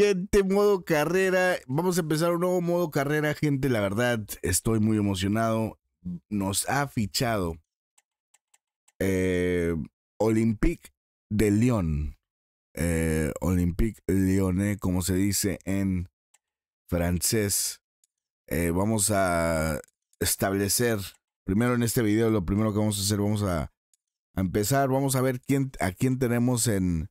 gente, modo carrera. Vamos a empezar un nuevo modo carrera, gente. La verdad, estoy muy emocionado. Nos ha fichado eh, Olympique de Lyon. Eh, Olympique Lyonnais, como se dice en francés. Eh, vamos a establecer, primero en este video, lo primero que vamos a hacer, vamos a, empezar, vamos a ver quién, a quién tenemos en,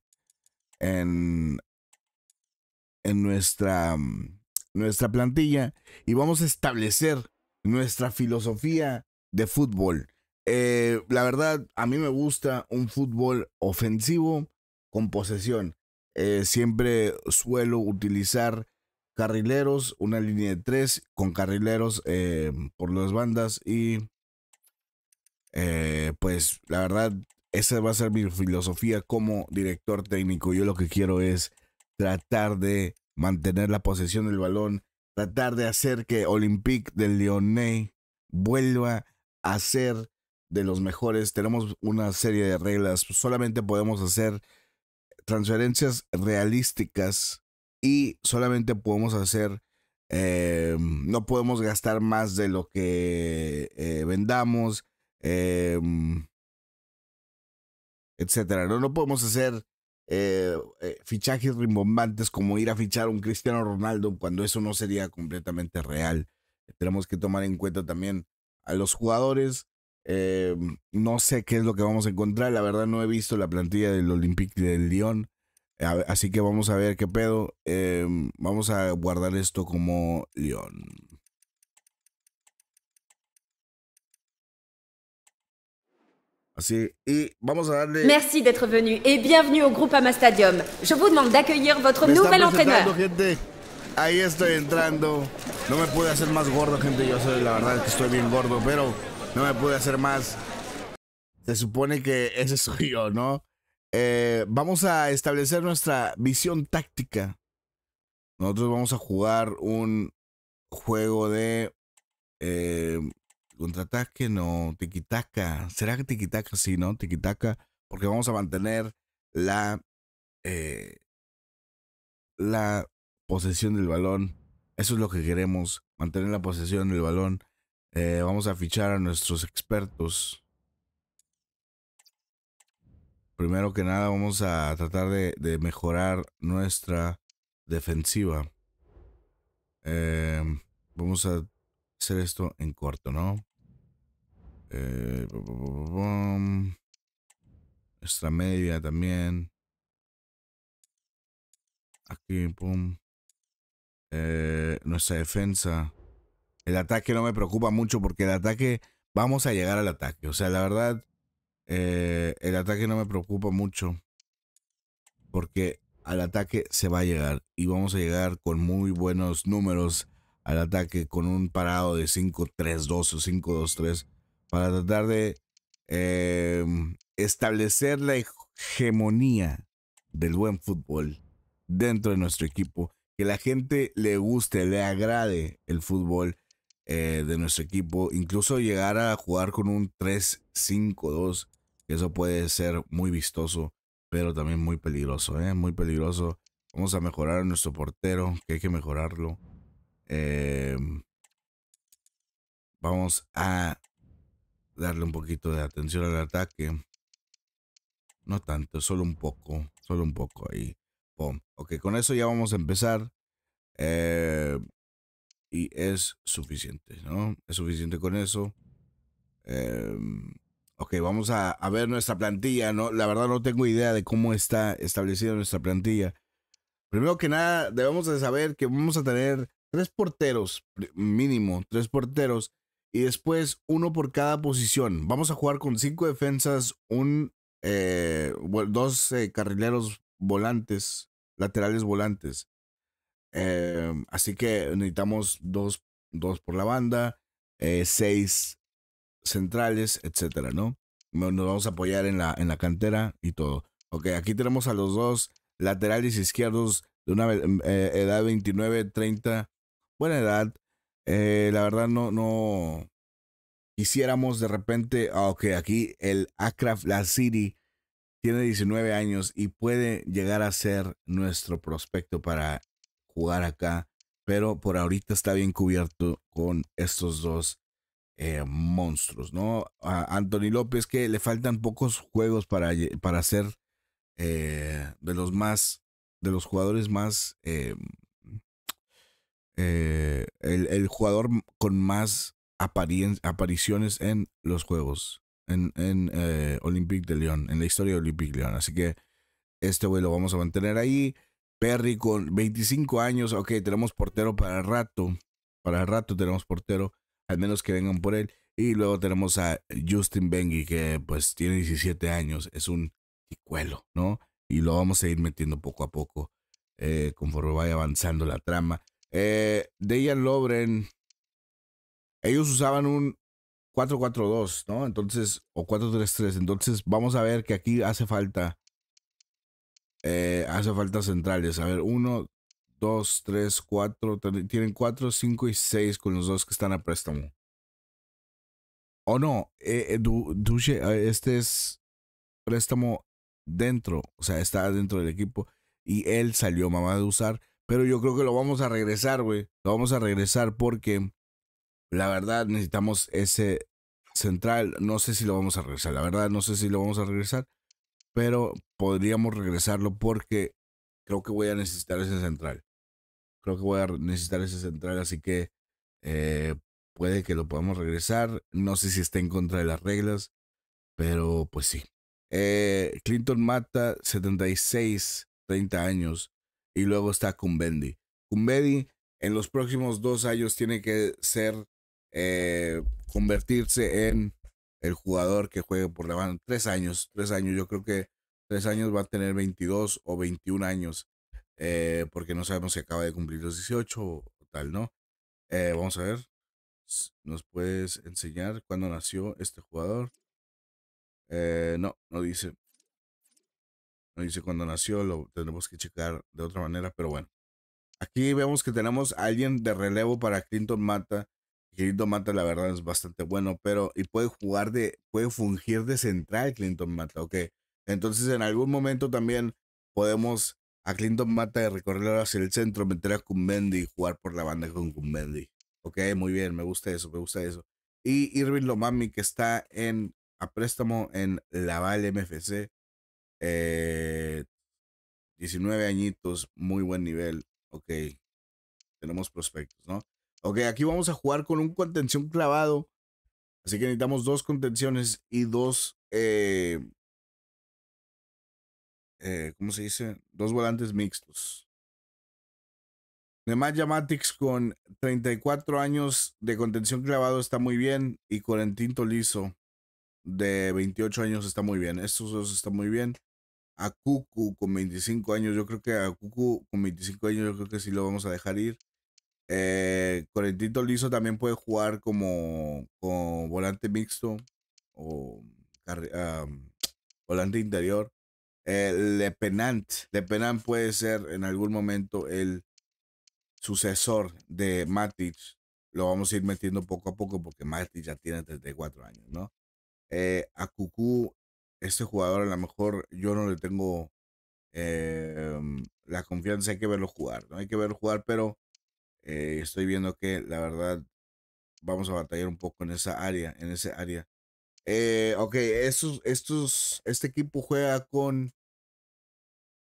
en nuestra, mm, nuestra plantilla y vamos a establecer nuestra filosofía de fútbol. Eh, la verdad, a mí me gusta un fútbol ofensivo con posesión. Eh, siempre suelo utilizar carrileros, una línea de tres con carrileros eh, por las bandas y pues la verdad, esa va a ser mi filosofía como director técnico. Yo lo que quiero es tratar de mantener la posesión del balón, tratar de hacer que Olympique de Lyonnais vuelva a ser de los mejores. Tenemos una serie de reglas, solamente podemos hacer transferencias realísticas y solamente podemos hacer, eh, no podemos gastar más de lo que eh, vendamos, eh, etcétera. No, no podemos hacer eh, eh, fichajes rimbombantes como ir a fichar a un Cristiano Ronaldo cuando eso no sería completamente real. Tenemos que tomar en cuenta también a los jugadores. Eh, no sé qué es lo que vamos a encontrar. La verdad no he visto la plantilla del Olympique de Lyon. Así que vamos a ver qué pedo. vamos a guardar esto como Lyon. Así, y vamos a darle... Merci d'être venu et bienvenue au groupe Stadium. Je vous demande d'accueillir votre me nouvel entraîneur. Gente. Ahí estoy entrando. No me pude hacer más gordo, gente. Yo soy la verdad que estoy bien gordo, pero no me pude hacer más. Se supone que ese soy yo, ¿no? Eh, vamos a establecer nuestra visión táctica. Nosotros vamos a jugar un juego de eh, contraataque, no, tiquitaca. ¿Será que tiquitaca? Sí, ¿no? Tiquitaca, porque vamos a mantener la, eh, la posesión del balón. Eso es lo que queremos, mantener la posesión del balón. Eh, vamos a fichar a nuestros expertos. Primero que nada, vamos a tratar de, mejorar nuestra defensiva. Eh, vamos a hacer esto en corto, ¿no? Eh, media también. Aquí, pum. Eh, nuestra defensa. El ataque no me preocupa mucho porque el ataque, vamos a llegar al ataque. O sea, la verdad, eh, el ataque no me preocupa mucho porque al ataque se va a llegar y vamos a llegar con muy buenos números al ataque con un parado de 5-3-2 o 5-2-3 para tratar de em, establecer la hegemonía del buen fútbol dentro de nuestro equipo, que la gente le guste, le agrade el fútbol eh, de nuestro equipo, incluso llegar a jugar con un 3-5-2, eso puede ser muy vistoso, pero también muy peligroso, ¿eh? muy peligroso. Vamos a mejorar a nuestro portero, que hay que mejorarlo. Em, vamos a darle un poquito de atención al ataque. No tanto, solo un poco, solo un poco ahí. Ok, con eso ya vamos a empezar. Eh, y es suficiente, ¿no? Es suficiente con eso. Em, ok, vamos a, ver nuestra plantilla, ¿no? La verdad no tengo idea de cómo está establecida nuestra plantilla. Primero que nada, debemos de saber que vamos a tener tres porteros, mínimo, tres porteros y después uno por cada posición. Vamos a jugar con cinco defensas, un eh, dos eh, carrileros volantes, laterales volantes. Eh, así que necesitamos dos, dos por la banda, seis centrales, etcétera, ¿no? Nos vamos a apoyar en la, en la cantera y todo. Ok, aquí tenemos a los dos laterales izquierdos de una edad 29, 30, buena edad, eh, la verdad no, no quisiéramos de repente, ah, ok, aquí el Akraf La City tiene 19 años y puede llegar a ser nuestro prospecto para jugar acá, pero por ahorita está bien cubierto con estos dos eh, monstruos, ¿no? A Anthony López que le faltan pocos juegos para, para ser eh, de los más, de los jugadores más em, eh, el, jugador con más apariciones en los Juegos, en, en eh, Olympique de León, en la historia de Olympique de León. Así que este güey lo vamos a mantener ahí. Perry con 25 años, ok, tenemos portero para el rato. Para el rato tenemos portero, al menos que vengan por él. Y luego tenemos a Justin Bengi, que pues tiene 17 años, es un chicuelo, ¿no? Y lo vamos a ir metiendo poco a poco eh, conforme vaya avanzando la trama eh, Dejan Lobren, ellos usaban un 4-4-2, ¿no? Entonces, o 4-3-3. Entonces, vamos a ver que aquí hace falta. Eh, hace falta centrales. A ver, 1, 2, 3, 4. Tienen 4, 5 y 6 con los dos que están a préstamo. O oh, no, eh, eh, du, Duche, eh, este es préstamo dentro. O sea, está dentro del equipo. Y él salió mamá de usar. Pero yo creo que lo vamos a regresar, güey. Lo vamos a regresar porque la verdad necesitamos ese central. No sé si lo vamos a regresar. La verdad no sé si lo vamos a regresar. Pero podríamos regresarlo porque creo que voy a necesitar ese central. Creo que voy a necesitar ese central. Así que eh, puede que lo podamos regresar. No sé si está en contra de las reglas. Pero pues sí. Eh, Clinton Mata, 76, 30 años y luego está Kumbendi. Kumbendi en los próximos dos años tiene que ser, eh, convertirse en el jugador que juegue por la banda. Tres años, tres años, yo creo que tres años va a tener 22 o 21 años, eh, porque no sabemos si acaba de cumplir los 18 o tal, ¿no? Eh, vamos a ver, ¿nos puedes enseñar cuándo nació este jugador? no, no dice. No dice cuando nació, lo tenemos que checar de otra manera, pero bueno. Aquí vemos que tenemos a alguien de relevo para Clinton Mata. Clinton Mata, la verdad, es bastante bueno, pero. Y puede jugar de. Puede fungir de central Clinton Mata, ok. Entonces, en algún momento también podemos a Clinton Mata de recorrer hacia el centro, meter a Kumbendi y jugar por la banda con Kumbendi, Ok, muy bien, me gusta eso, me gusta eso. Y Irving Lomami, que está en a préstamo en Laval MFC, eh, 19 añitos, muy buen nivel. Ok, tenemos prospectos, ¿no? Ok, aquí vamos a jugar con un contención clavado. Así que necesitamos dos contenciones y dos, eh eh, ¿cómo se dice? Dos volantes mixtos. De Matics con 34 años de contención clavado está muy bien y Corentinto Liso de 28 años está muy bien. Estos dos están muy bien a Cucu con 25 años, yo creo que a Cucu con 25 años yo creo que sí lo vamos a dejar ir. Eh, Corentito Lizo también puede jugar como, volante mixto o ah, volante interior. Eh, Le Penant, Le Penant puede ser en algún momento el sucesor de Matic. Lo vamos a ir metiendo poco a poco porque Matic ya tiene 34 años, ¿no? Eh, a Cucu este jugador a lo mejor yo no le tengo em, la confianza, hay que verlo jugar, ¿no? Hay que verlo jugar, pero eh, estoy viendo que la verdad vamos a batallar un poco en esa área, en ese área. Eh, ok, estos, estos, este equipo juega con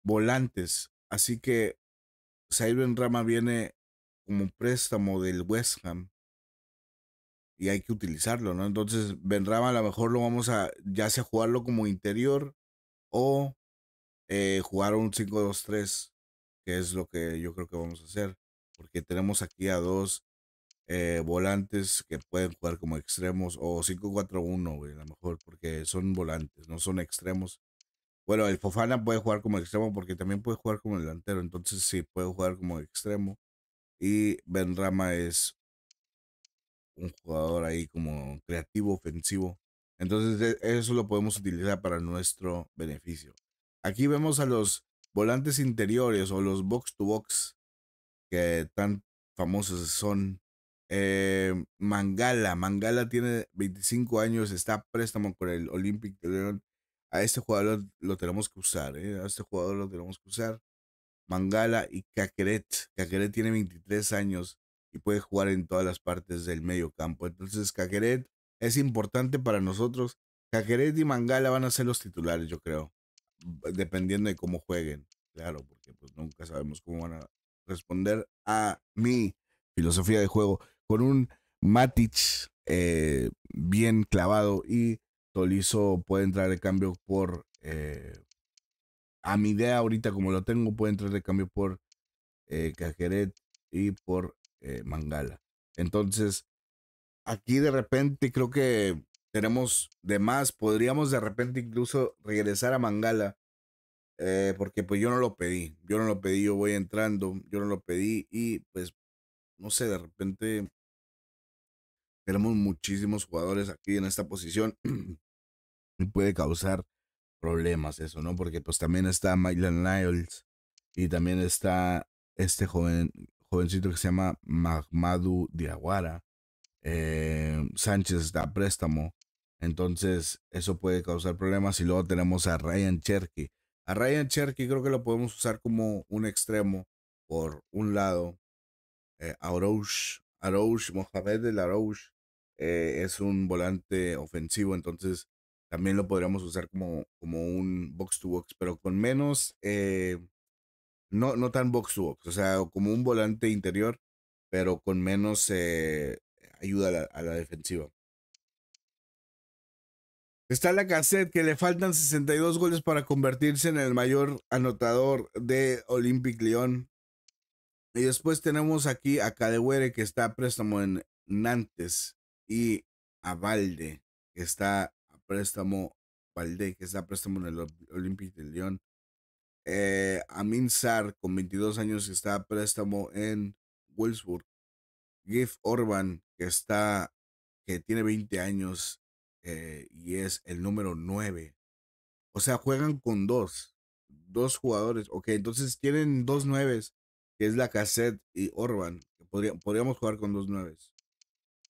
volantes, así que Sairo Rama viene como un préstamo del West Ham y hay que utilizarlo, ¿no? Entonces, Benrama a lo mejor lo vamos a, ya sea jugarlo como interior o eh, jugar un 5-2-3, que es lo que yo creo que vamos a hacer, porque tenemos aquí a dos eh, volantes que pueden jugar como extremos o 5-4-1, a lo mejor, porque son volantes, no son extremos. Bueno, el Fofana puede jugar como extremo porque también puede jugar como delantero, entonces sí, puede jugar como extremo. Y Benrama es un jugador ahí como creativo, ofensivo. Entonces e, eso lo podemos utilizar para nuestro beneficio. Aquí vemos a los volantes interiores o los box to box que tan famosos son. Eh, Mangala, Mangala tiene 25 años, está préstamo con el Olympic de A este jugador lo, tenemos que usar, eh, a este jugador lo tenemos que usar. Mangala y Cakeret Cakeret tiene 23 años y puede jugar en todas las partes del medio campo. Entonces, Cajeret es importante para nosotros. Cajeret y Mangala van a ser los titulares, yo creo, dependiendo de cómo jueguen. Claro, porque pues nunca sabemos cómo van a responder a mi filosofía de juego con un Matic eh, bien clavado y Tolizo puede entrar de cambio por... Eh, a mi idea ahorita como lo tengo, puede entrar de cambio por eh, y por eh, mangala. Entonces, aquí de repente creo que tenemos de más, podríamos de repente incluso regresar a Mangala, eh, porque pues yo no lo pedí, yo no lo pedí, yo voy entrando, yo no lo pedí y pues, no sé, de repente tenemos muchísimos jugadores aquí en esta posición y puede causar problemas eso, ¿no? Porque pues también está Maitland Niles y también está este joven jovencito que se llama Magmadu Diaguara. Eh, Sánchez da préstamo. Entonces, eso puede causar problemas. Y luego tenemos a Ryan Cherky. A Ryan Cherky creo que lo podemos usar como un extremo por un lado. Eh, Aroush, Aroush, Mohamed El Aroush eh, es un volante ofensivo. Entonces, también lo podríamos usar como, como un box to box, pero con menos eh, no, tan box to box, o sea, como un volante interior, pero con menos eh, ayuda a la, defensiva. Está la cassette que le faltan 62 goles para convertirse en el mayor anotador de Olympic Lyon. Y después tenemos aquí a Cadehuere que está a préstamo en Nantes y a Valde que está a préstamo Valde que está a préstamo en el Olympic de Lyon. Eh, Amin Sar, con 22 años, está a préstamo en Wolfsburg. Gif Orban, que está, que tiene 20 años eh, y es el número 9. O sea, juegan con dos, dos jugadores. Ok, entonces tienen dos nueves, que es la Cassette y Orban. podríamos jugar con dos nueves.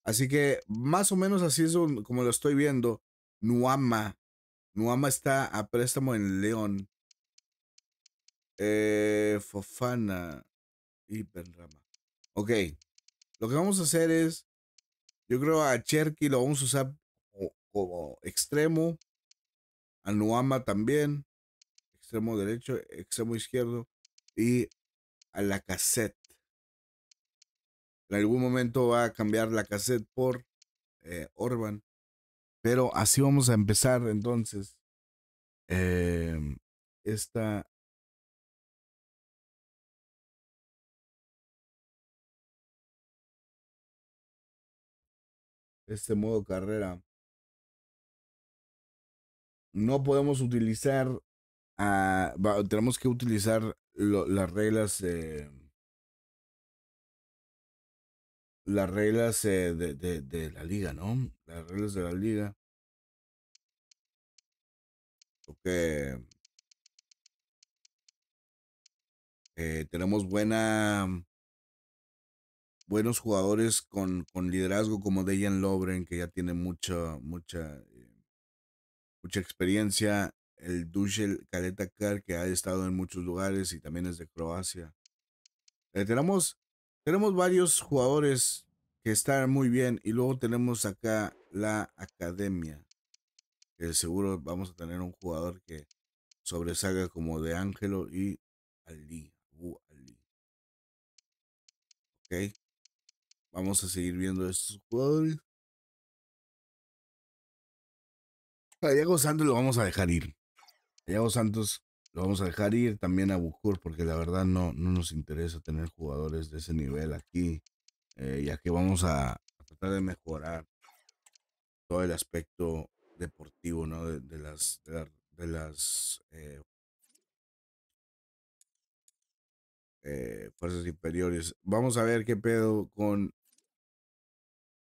Así que más o menos así es como lo estoy viendo. Nuama. Nuama está a préstamo en León. Eh, Fofana y Benrama. Ok. Lo que vamos a hacer es. Yo creo a Cherky lo vamos a usar como, extremo. A Nuama también. Extremo derecho, extremo izquierdo. Y a la cassette. En algún momento va a cambiar la cassette por eh, Orban. Pero así vamos a empezar entonces em, esta este modo carrera. No podemos utilizar, ah, tenemos que utilizar las reglas, de las reglas eh, de, de, de la liga, ¿no? Las reglas de la liga. Porque eh, tenemos buena buenos jugadores con, liderazgo como Dejan Lobren, que ya tiene mucha, mucha, eh, mucha experiencia. El Dushel Kaletakar, que ha estado en muchos lugares y también es de Croacia. Eh, tenemos, tenemos varios jugadores que están muy bien. Y luego tenemos acá la academia. Que seguro vamos a tener un jugador que sobresaga como de Ángelo y Ali. Uh, Ali. Ok. Vamos a seguir viendo estos jugadores. A Diego Santos lo vamos a dejar ir. A Diego Santos lo vamos a dejar ir también a Bucur, porque la verdad no, no nos interesa tener jugadores de ese nivel aquí, eh, ya que vamos a, tratar de mejorar todo el aspecto deportivo ¿no? de, las, de, las eh, eh, fuerzas inferiores. Vamos a ver qué pedo con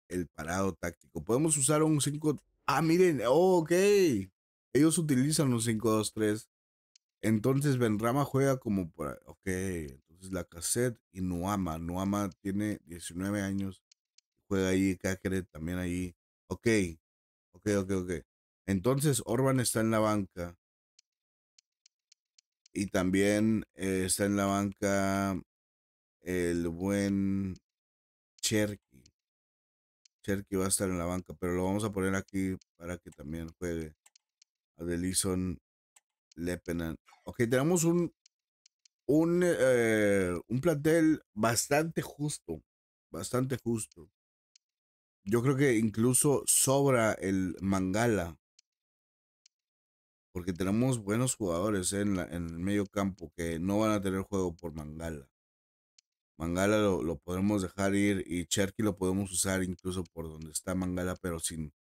el parado táctico. Podemos usar un 5. Ah, miren, oh, ok. Ellos utilizan un 5-2-3. Entonces Benrama juega como por. Ok, entonces la cassette y Nuama. Nuama tiene 19 años. Juega ahí, Cáquere también ahí. Ok, ok, ok, ok. Entonces Orban está en la banca. Y también eh, está en la banca el buen Cherk que va a estar en la banca, pero lo vamos a poner aquí para que también juegue. Adelison Lepenan. Ok, tenemos un un, eh, un plantel bastante justo. Bastante justo. Yo creo que incluso sobra el Mangala. Porque tenemos buenos jugadores eh, en el medio campo que no van a tener juego por Mangala. Mangala lo, podemos dejar ir y Cherky lo podemos usar incluso por donde está Mangala, pero sin,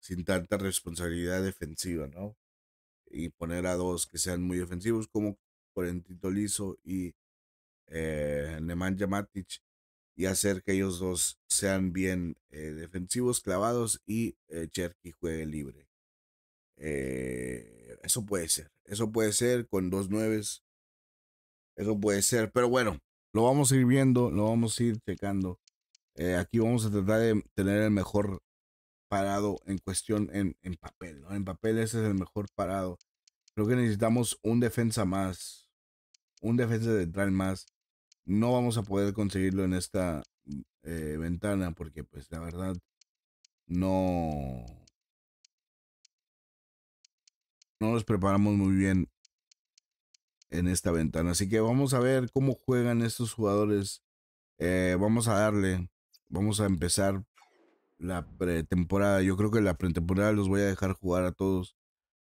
sin tanta responsabilidad defensiva, ¿no? Y poner a dos que sean muy ofensivos, como Corentito Lizo y eh, Nemanja y hacer que ellos dos sean bien eh, defensivos, clavados y eh, Cherky juegue libre. Eh, eso puede ser, eso puede ser con dos nueves, eso puede ser, pero bueno, lo vamos a ir viendo, lo vamos a ir checando. Eh, aquí vamos a tratar de tener el mejor parado en cuestión en, papel, En papel ese es el mejor parado. Creo que necesitamos un defensa más, un defensa central más. No vamos a poder conseguirlo en esta mm, eh, ventana porque pues la verdad no, no nos preparamos muy bien en esta ventana. Así que vamos a ver cómo juegan estos jugadores. Eh, vamos a darle, vamos a empezar la pretemporada. Yo creo que la pretemporada los voy a dejar jugar a todos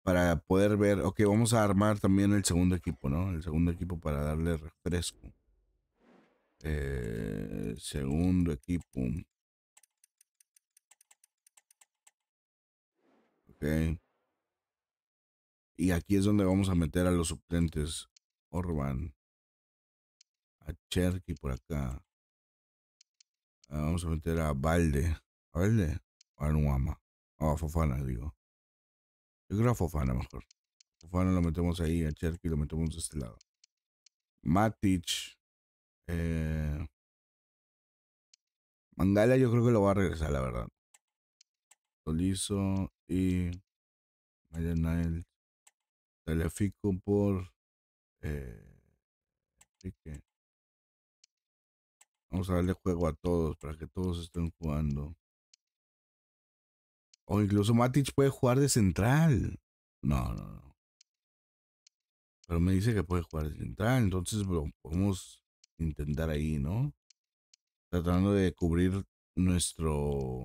para poder ver. Ok, vamos a armar también el segundo equipo, ¿no? El segundo equipo para darle refresco. Eh, segundo equipo. Ok. Y aquí es donde vamos a meter a los suplentes. Orban. A Cherky por acá. Ah, vamos a meter a Valde. ¿A Valde? A Nuama. a Fofana, digo. Yo creo a Fofana mejor. Fofana lo metemos ahí, a Cherky lo metemos de este lado. Matic. Eh, Mangala yo creo que lo va a regresar, la verdad. Solizo. y Mayanael fico por así eh, vamos a darle juego a todos para que todos estén jugando. O incluso Matic puede jugar de central. No, no, no. Pero me dice que puede jugar de central, entonces lo podemos intentar ahí, ¿no? Tratando de cubrir nuestro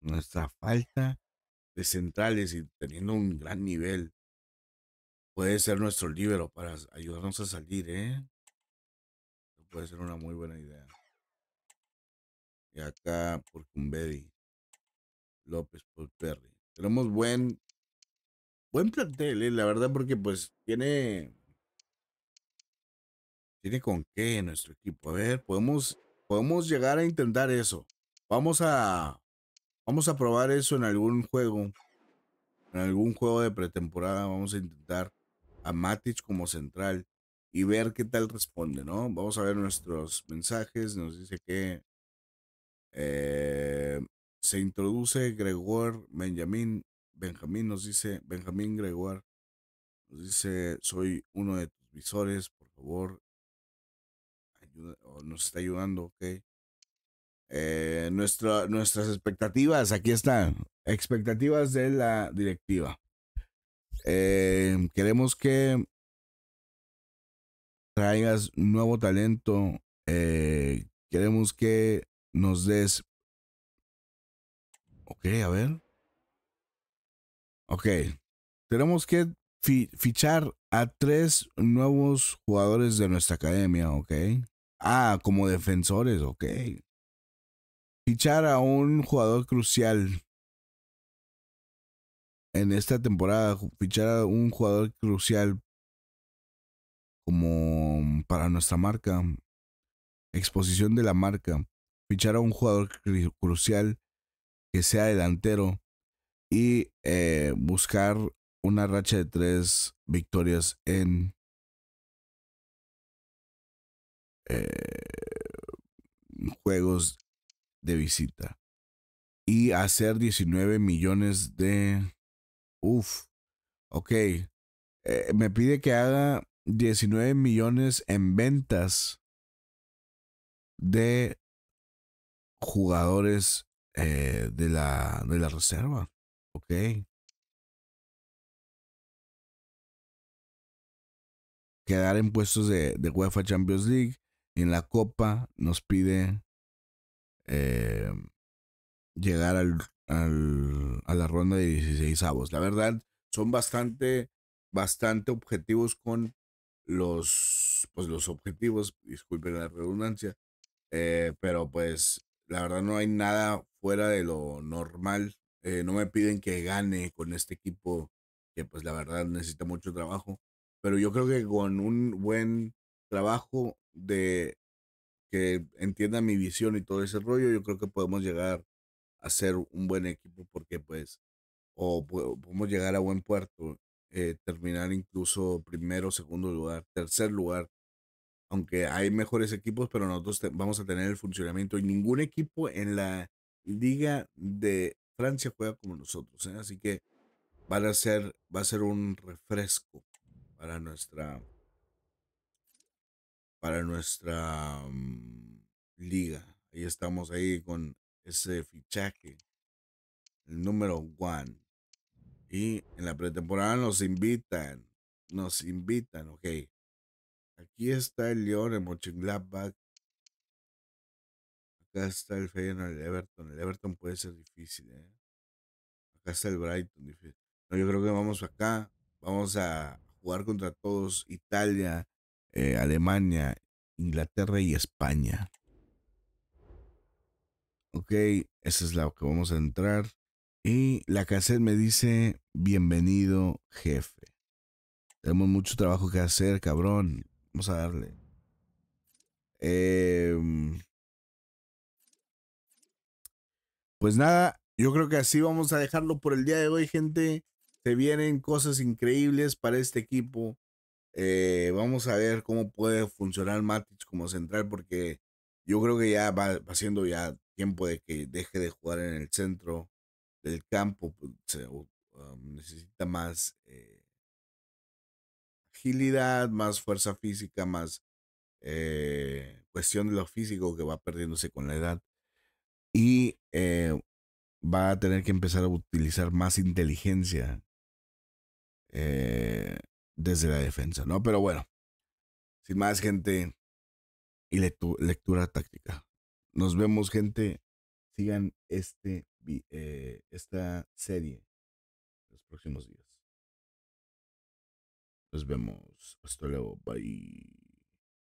nuestra falta de centrales y teniendo un gran nivel. Puede ser nuestro libro para ayudarnos a salir, ¿eh? Puede ser una muy buena idea. Y acá por Cumbedi. López por Perry. Tenemos buen buen plantel, ¿eh? la verdad, porque pues tiene tiene con qué nuestro equipo. A ver, podemos podemos llegar a intentar eso. Vamos a vamos a probar eso en algún juego. En algún juego de pretemporada vamos a intentar a Matic como central y ver qué tal responde, ¿no? Vamos a ver nuestros mensajes. Nos dice que eh, se introduce Gregor Benjamín. Benjamín nos dice, Benjamín Gregor nos dice, soy uno de tus visores, por favor. nos está ayudando, ok. Eh, nuestras expectativas, aquí están. Expectativas de la directiva. Eh, queremos que traigas nuevo talento. Eh, queremos que nos des... Ok, a ver. Ok. Tenemos que fichar a tres nuevos jugadores de nuestra academia, ok. Ah, como defensores, ok. Fichar a un jugador crucial en esta temporada fichar a un jugador crucial como para nuestra marca, exposición de la marca, fichar a un jugador crucial que sea delantero y eh, buscar una racha de tres victorias en eh, juegos de visita y hacer 19 millones de Uf, ok. Eh, me pide que haga 19 millones en ventas de jugadores eh, de, la, de la reserva. Ok. Quedar en puestos de, de UEFA Champions League. en la Copa nos pide eh, llegar al a la ronda de 16 avos. La verdad, son bastante, bastante objetivos con los, pues los objetivos, disculpen la redundancia, eh, pero pues la verdad no hay nada fuera de lo normal. Eh, no me piden que gane con este equipo que pues la verdad necesita mucho trabajo, pero yo creo que con un buen trabajo de que entienda mi visión y todo ese rollo, yo creo que podemos llegar hacer un buen equipo porque pues o podemos llegar a buen puerto, eh, terminar incluso primero, segundo lugar, tercer lugar, aunque hay mejores equipos, pero nosotros vamos a tener el funcionamiento y ningún equipo en la liga de Francia juega como nosotros, ¿eh? así que van a ser, va a ser un refresco para nuestra para nuestra mm, liga. Ahí estamos ahí con ese fichaje, el número one. Y en la pretemporada nos invitan, nos invitan, ok. Aquí está el León, el Mochengladbach. Acá está el Feyenoord, el Everton. El Everton puede ser difícil, ¿eh? Acá está el Brighton, difícil. No, yo creo que vamos acá, vamos a jugar contra todos, Italia, eh, Alemania, Inglaterra y España. Ok, esa es la que vamos a entrar. Y la cassette me dice, bienvenido jefe. Tenemos mucho trabajo que hacer, cabrón. Vamos a darle. Em. pues nada, yo creo que así vamos a dejarlo por el día de hoy, gente. Se vienen cosas increíbles para este equipo. Eh, vamos a ver cómo puede funcionar Matic como central, porque yo creo que ya va, va ya tiempo de que deje de jugar en el centro del campo. Pues, um, necesita más eh agilidad, más fuerza física, más eh, cuestión de lo físico que va perdiéndose con la edad. Y eh, va a tener que empezar a utilizar más inteligencia desde la defensa, ¿no? Pero bueno, sin más gente, y lectura táctica. Nos vemos, gente. Sigan este, eh, esta serie los próximos días. Nos vemos. Hasta luego. Bye.